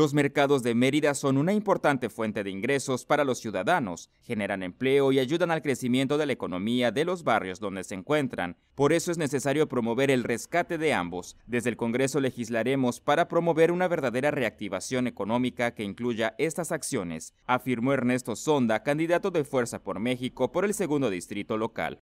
Los mercados de Mérida son una importante fuente de ingresos para los ciudadanos, generan empleo y ayudan al crecimiento de la economía de los barrios donde se encuentran. Por eso es necesario promover el rescate de ambos. Desde el Congreso legislaremos para promover una verdadera reactivación económica que incluya estas acciones, afirmó Ernesto Sonda, candidato de Fuerza por México por el segundo distrito local.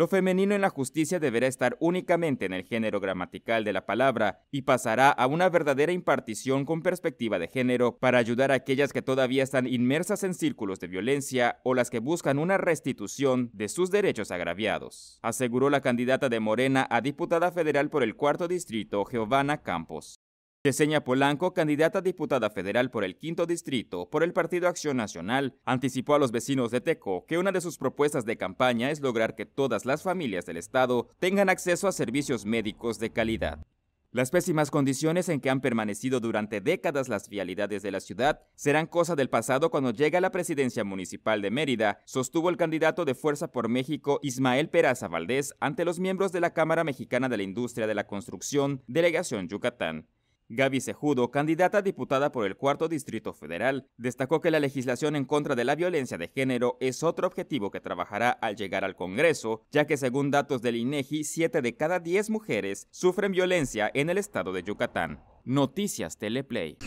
Lo femenino en la justicia deberá estar únicamente en el género gramatical de la palabra y pasará a una verdadera impartición con perspectiva de género para ayudar a aquellas que todavía están inmersas en círculos de violencia o las que buscan una restitución de sus derechos agraviados, aseguró la candidata de Morena a diputada federal por el cuarto distrito, Giovanna Campos. Teseña Polanco, candidata a diputada federal por el quinto distrito por el Partido Acción Nacional, anticipó a los vecinos de Teco que una de sus propuestas de campaña es lograr que todas las familias del estado tengan acceso a servicios médicos de calidad. Las pésimas condiciones en que han permanecido durante décadas las vialidades de la ciudad serán cosa del pasado cuando llegue a la presidencia municipal de Mérida, sostuvo el candidato de Fuerza por México Ismael Peraza Valdés ante los miembros de la Cámara Mexicana de la Industria de la Construcción, Delegación Yucatán. Gaby Sejudo, candidata diputada por el cuarto distrito federal, destacó que la legislación en contra de la violencia de género es otro objetivo que trabajará al llegar al Congreso, ya que según datos del INEGI, 7 e de cada 10 mujeres sufren violencia en el estado de Yucatán. Noticias Teleplay.